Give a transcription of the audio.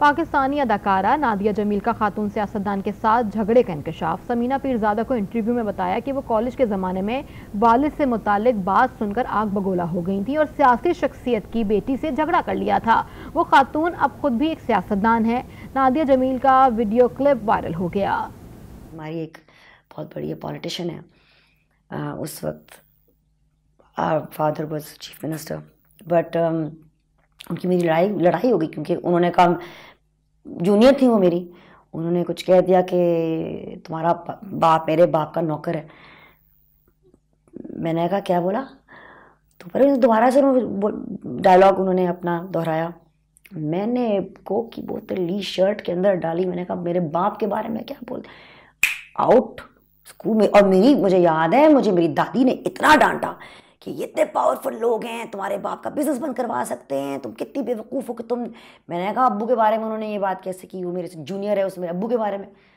पाकिस्तानी अदाकारा नादिया जमील का खातून सियासतदान के साथ झगड़े का इंकशाफ समीना पीरजादा को इंटरव्यू में बताया कि वो कॉलेज के ज़माने में वालिद से मुतालिक बात सुनकर आग बगोला हो गई थी और सियासी शख्सियत की बेटी से झगड़ा कर लिया था वो खातून अब खुद भी एक सियासतदान है नादिया जमील का वीडियो क्लिप वायरल हो गया हमारी एक बहुत बड़ी पॉलिटिशन है आ, उस वक्त father was chief minister but उनकी मेरी लड़ाई लड़ाई हो गई क्योंकि उन्होंने कहा जूनियर थी वो मेरी उन्होंने कुछ कह दिया कि तुम्हारा बाप मेरे बाप का नौकर है मैंने कहा क्या बोला तो पर दोबारा से डायलॉग उन्होंने अपना दोहराया मैंने कोक की बोतल ली शर्ट के अंदर डाली मैंने कहा मेरे बाप के बारे में क्या बोल आउट स्कूल में और मेरी मुझे याद है मुझे मेरी दादी ने इतना डांटा कि इतने पावरफुल लोग हैं तुम्हारे बाप का बिज़नेस बंद करवा सकते हैं तुम कितनी बेवकूफ़ हो कि तुम मैंने कहा अबू के बारे में उन्होंने ये बात कैसे की वो मेरे से जूनियर है उस मेरे अबू के बारे में